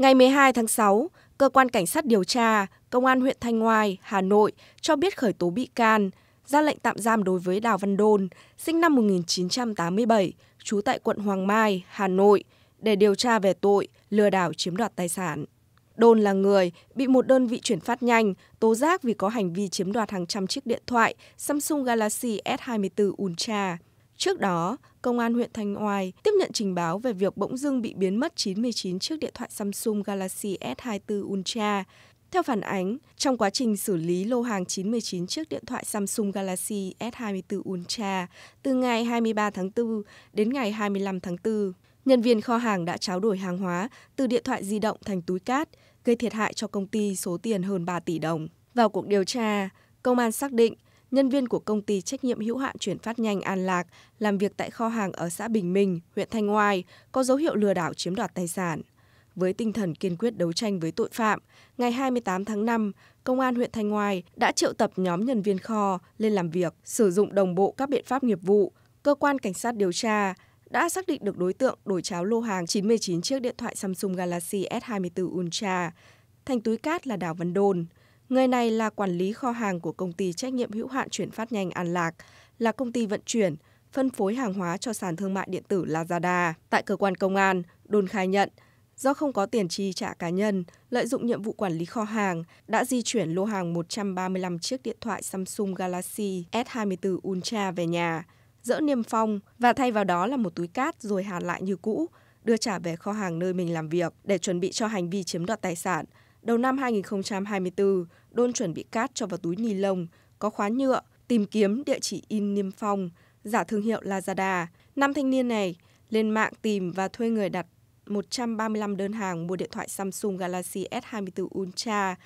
Ngày 12 tháng 6, Cơ quan Cảnh sát điều tra, Công an huyện Thanh Oai, Hà Nội cho biết khởi tố bị can, ra lệnh tạm giam đối với Đào Văn Đôn, sinh năm 1987, trú tại quận Hoàng Mai, Hà Nội, để điều tra về tội lừa đảo chiếm đoạt tài sản. Đôn là người bị một đơn vị chuyển phát nhanh tố giác vì có hành vi chiếm đoạt hàng trăm chiếc điện thoại Samsung Galaxy S24 Ultra. Trước đó, Công an huyện Thanh Oai tiếp nhận trình báo về việc bỗng dưng bị biến mất 99 chiếc điện thoại Samsung Galaxy S24 Ultra. Theo phản ánh, trong quá trình xử lý lô hàng 99 chiếc điện thoại Samsung Galaxy S24 Ultra từ ngày 23 tháng 4 đến ngày 25 tháng 4, nhân viên kho hàng đã tráo đổi hàng hóa từ điện thoại di động thành túi cát, gây thiệt hại cho công ty số tiền hơn 3 tỷ đồng. Vào cuộc điều tra, công an xác định nhân viên của công ty trách nhiệm hữu hạn chuyển phát nhanh An Lạc làm việc tại kho hàng ở xã Bình Minh, huyện Thanh Oai có dấu hiệu lừa đảo chiếm đoạt tài sản. Với tinh thần kiên quyết đấu tranh với tội phạm, ngày 28 tháng 5, Công an huyện Thanh Oai đã triệu tập nhóm nhân viên kho lên làm việc, sử dụng đồng bộ các biện pháp nghiệp vụ. Cơ quan cảnh sát điều tra đã xác định được đối tượng đổi cháo lô hàng 99 chiếc điện thoại Samsung Galaxy S24 Ultra thành túi cát là Đào Văn Đôn. Người này là quản lý kho hàng của công ty trách nhiệm hữu hạn chuyển phát nhanh An Lạc, là công ty vận chuyển, phân phối hàng hóa cho sàn thương mại điện tử Lazada. Tại cơ quan công an, Đôn khai nhận, do không có tiền chi trả cá nhân, lợi dụng nhiệm vụ quản lý kho hàng, đã di chuyển lô hàng 135 chiếc điện thoại Samsung Galaxy S24 Ultra về nhà, dỡ niêm phong và thay vào đó là một túi cát rồi hàn lại như cũ, đưa trả về kho hàng nơi mình làm việc để chuẩn bị cho hành vi chiếm đoạt tài sản – Đầu năm 2024, Đôn chuẩn bị cát cho vào túi ni lông, có khóa nhựa, tìm kiếm địa chỉ in niêm phong, giả thương hiệu Lazada. Năm thanh niên này lên mạng tìm và thuê người đặt 135 đơn hàng mua điện thoại Samsung Galaxy S24 Ultra.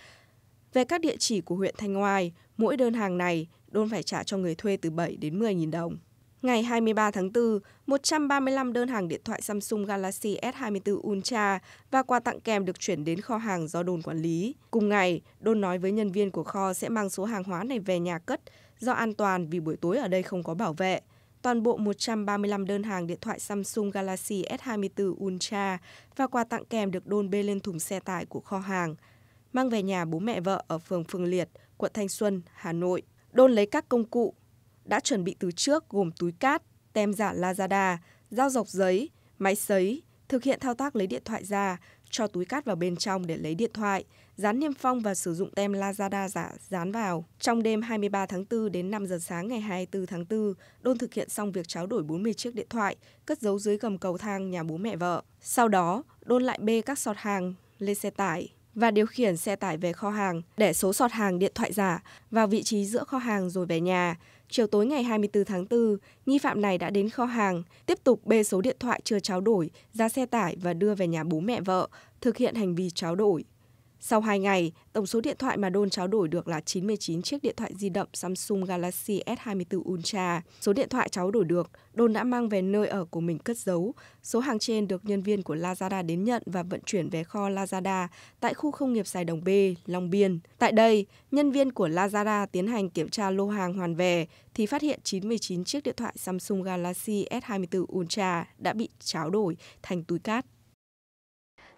Về các địa chỉ của huyện Thanh Oai, mỗi đơn hàng này, Đôn phải trả cho người thuê từ 7 đến 10.000 đồng. Ngày 23 tháng 4, 135 đơn hàng điện thoại Samsung Galaxy S24 Ultra và quà tặng kèm được chuyển đến kho hàng do đồn quản lý. Cùng ngày, đồn nói với nhân viên của kho sẽ mang số hàng hóa này về nhà cất do an toàn vì buổi tối ở đây không có bảo vệ. Toàn bộ 135 đơn hàng điện thoại Samsung Galaxy S24 Ultra và quà tặng kèm được đôn bê lên thùng xe tải của kho hàng, mang về nhà bố mẹ vợ ở phường Phương Liệt, quận Thanh Xuân, Hà Nội. Đôn lấy các công cụ, đã chuẩn bị từ trước gồm túi cát, tem giả Lazada, dao dọc giấy, máy sấy, thực hiện thao tác lấy điện thoại ra, cho túi cát vào bên trong để lấy điện thoại, dán niêm phong và sử dụng tem Lazada giả dán vào. Trong đêm 23 tháng 4 đến 5 giờ sáng ngày 24 tháng 4, Đôn thực hiện xong việc tráo đổi 40 chiếc điện thoại, cất giấu dưới gầm cầu thang nhà bố mẹ vợ. Sau đó, Đôn lại bê các sọt hàng lên xe tải và điều khiển xe tải về kho hàng để số sọt hàng điện thoại giả vào vị trí giữa kho hàng rồi về nhà. Chiều tối ngày 24 tháng 4, nghi phạm này đã đến kho hàng, tiếp tục bê số điện thoại chưa tráo đổi, ra xe tải và đưa về nhà bố mẹ vợ, thực hiện hành vi tráo đổi. Sau 2 ngày, tổng số điện thoại mà Đôn trao đổi được là 99 chiếc điện thoại di động Samsung Galaxy S24 Ultra. Số điện thoại trao đổi được, Đôn đã mang về nơi ở của mình cất giấu. Số hàng trên được nhân viên của Lazada đến nhận và vận chuyển về kho Lazada tại khu công nghiệp Sài Đồng B, Long Biên. Tại đây, nhân viên của Lazada tiến hành kiểm tra lô hàng hoàn về thì phát hiện 99 chiếc điện thoại Samsung Galaxy S24 Ultra đã bị tráo đổi thành túi cát.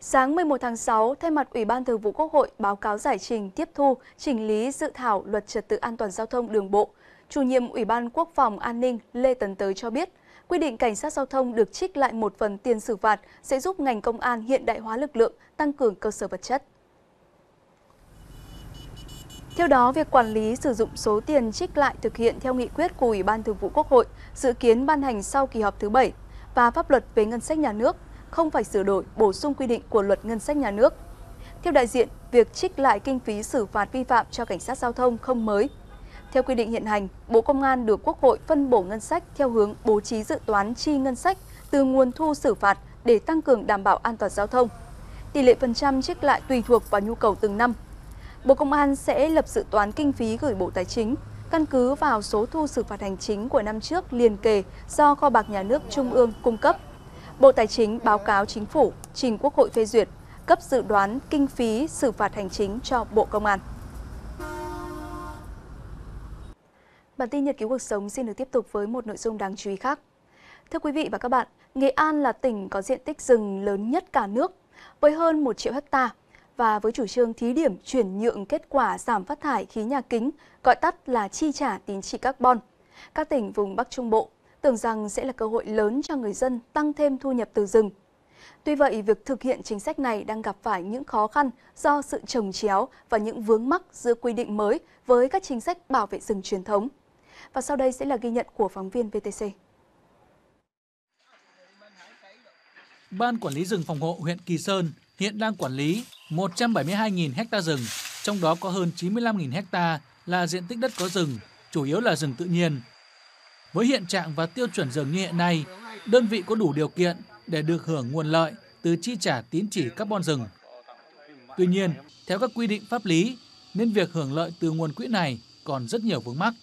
Sáng 11 tháng 6, thay mặt Ủy ban Thường vụ Quốc hội báo cáo giải trình tiếp thu, chỉnh lý dự thảo luật trật tự an toàn giao thông đường bộ, chủ nhiệm Ủy ban Quốc phòng An ninh Lê Tấn Tới cho biết, quy định cảnh sát giao thông được trích lại một phần tiền xử phạt sẽ giúp ngành công an hiện đại hóa lực lượng, tăng cường cơ sở vật chất. Theo đó, việc quản lý sử dụng số tiền trích lại thực hiện theo nghị quyết của Ủy ban Thường vụ Quốc hội dự kiến ban hành sau kỳ họp thứ 7 và pháp luật về ngân sách nhà nước không phải sửa đổi bổ sung quy định của luật ngân sách nhà nước. Theo đại diện, việc trích lại kinh phí xử phạt vi phạm cho cảnh sát giao thông không mới. Theo quy định hiện hành, Bộ Công an được Quốc hội phân bổ ngân sách theo hướng bố trí dự toán chi ngân sách từ nguồn thu xử phạt để tăng cường đảm bảo an toàn giao thông. Tỷ lệ phần trăm trích lại tùy thuộc vào nhu cầu từng năm. Bộ Công an sẽ lập dự toán kinh phí gửi Bộ Tài chính, căn cứ vào số thu xử phạt hành chính của năm trước liền kề do kho bạc nhà nước trung ương cung cấp Bộ Tài chính báo cáo Chính phủ, trình Quốc hội phê duyệt, cấp dự đoán kinh phí xử phạt hành chính cho Bộ Công an. Bản tin nhật ký cuộc sống xin được tiếp tục với một nội dung đáng chú ý khác. Thưa quý vị và các bạn, Nghệ An là tỉnh có diện tích rừng lớn nhất cả nước, với hơn 1 triệu hecta và với chủ trương thí điểm chuyển nhượng kết quả giảm phát thải khí nhà kính, gọi tắt là chi trả tín trị carbon. Các tỉnh vùng Bắc Trung Bộ tưởng rằng sẽ là cơ hội lớn cho người dân tăng thêm thu nhập từ rừng. Tuy vậy, việc thực hiện chính sách này đang gặp phải những khó khăn do sự trồng chéo và những vướng mắc giữa quy định mới với các chính sách bảo vệ rừng truyền thống. Và sau đây sẽ là ghi nhận của phóng viên VTC. Ban Quản lý rừng phòng hộ huyện Kỳ Sơn hiện đang quản lý 172.000 ha rừng, trong đó có hơn 95.000 ha là diện tích đất có rừng, chủ yếu là rừng tự nhiên với hiện trạng và tiêu chuẩn dường như hiện nay, đơn vị có đủ điều kiện để được hưởng nguồn lợi từ chi trả tín chỉ carbon rừng. Tuy nhiên, theo các quy định pháp lý, nên việc hưởng lợi từ nguồn quỹ này còn rất nhiều vướng mắc.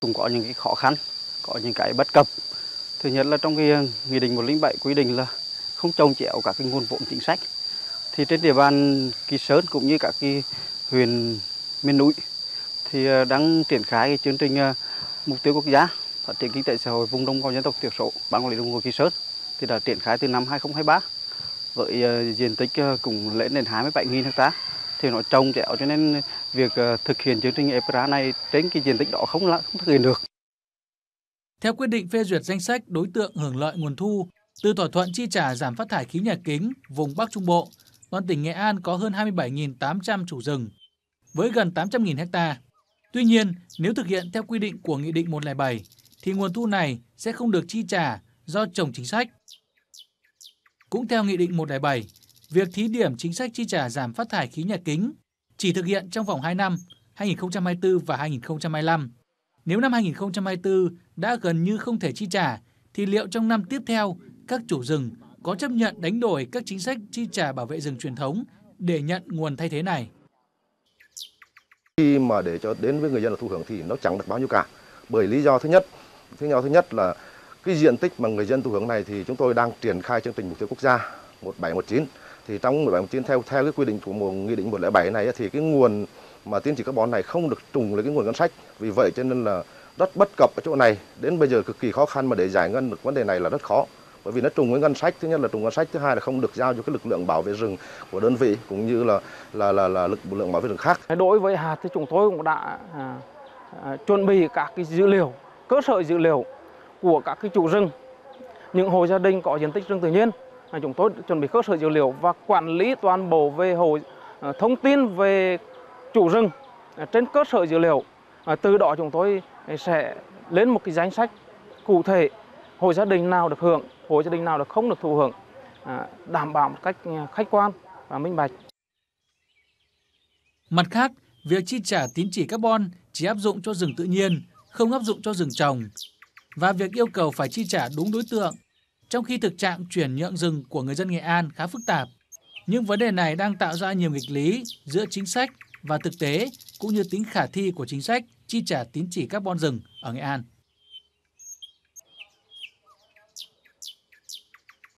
Cũng có những cái khó khăn, có những cái bất cập. Thứ nhất là trong cái ờ, Nghị định 107 quy định là không trồng chéo các cái nguồn vốn chính sách. Thì trên địa bàn Kỳ Sơn cũng như các cái huyện miền núi thì ờ, đang triển khai cái chương trình ờ, mục tiêu quốc gia phát triển kinh tế xã hội vùng đồng bào dân tộc thiểu số ban quản lý đồng hồ kỳ sơn thì đã triển khai từ năm 2023 với ờ, diện tích ờ, cũng lên đến 27.000 ha thì nó trồng chéo cho nên việc ờ, thực hiện chương trình EPRA này trên cái diện tích đó không là không thực hiện được. Theo quyết định phê duyệt danh sách đối tượng hưởng lợi nguồn thu từ thỏa thuận chi trả giảm phát thải khí nhà kính vùng Bắc Trung Bộ, toàn tỉnh Nghệ An có hơn 27.800 chủ rừng với gần 800.000 ha. Tuy nhiên, nếu thực hiện theo quy định của Nghị định 107, thì nguồn thu này sẽ không được chi trả do trồng chính sách. Cũng theo Nghị định 107, việc thí điểm chính sách chi trả giảm phát thải khí nhà kính chỉ thực hiện trong vòng 2 năm 2024 và 2025. Nếu năm 2024 đã gần như không thể chi trả, thì liệu trong năm tiếp theo các chủ rừng có chấp nhận đánh đổi các chính sách chi trả bảo vệ rừng truyền thống để nhận nguồn thay thế này? khi mà để cho đến với người dân là thụ hưởng thì nó chẳng được bao nhiêu cả bởi lý do thứ nhất thứ nhau thứ nhất là cái diện tích mà người dân thụ hưởng này thì chúng tôi đang triển khai chương trình mục tiêu quốc gia 1719 thì trong 1719 theo theo cái quy định của một nghị định 107 này thì cái nguồn mà tiến chỉ carbon này không được trùng với cái nguồn ngân sách vì vậy cho nên là rất bất cập ở chỗ này đến bây giờ cực kỳ khó khăn mà để giải ngân được vấn đề này là rất khó bởi vì nó trùng với ngân sách thứ nhất là trùng ngân sách thứ hai là không được giao cho cái lực lượng bảo vệ rừng của đơn vị cũng như là là là, là lực lượng bảo vệ rừng khác đối với hạt thì chúng tôi cũng đã à, à, chuẩn bị các cái dữ liệu cơ sở dữ liệu của các cái chủ rừng những hộ gia đình có diện tích rừng tự nhiên à, chúng tôi chuẩn bị cơ sở dữ liệu và quản lý toàn bộ về hồ à, thông tin về chủ rừng à, trên cơ sở dữ liệu à, từ đó chúng tôi sẽ lên một cái danh sách cụ thể hộ gia đình nào được hưởng hộ gia đình nào được không được thụ hưởng à, đảm bảo một cách à, khách quan và minh bạch mặt khác việc chi trả tín chỉ carbon chỉ áp dụng cho rừng tự nhiên không áp dụng cho rừng trồng và việc yêu cầu phải chi trả đúng đối tượng trong khi thực trạng chuyển nhượng rừng của người dân Nghệ An khá phức tạp. Nhưng vấn đề này đang tạo ra nhiều nghịch lý giữa chính sách và thực tế cũng như tính khả thi của chính sách chi trả tín chỉ carbon rừng ở Nghệ An.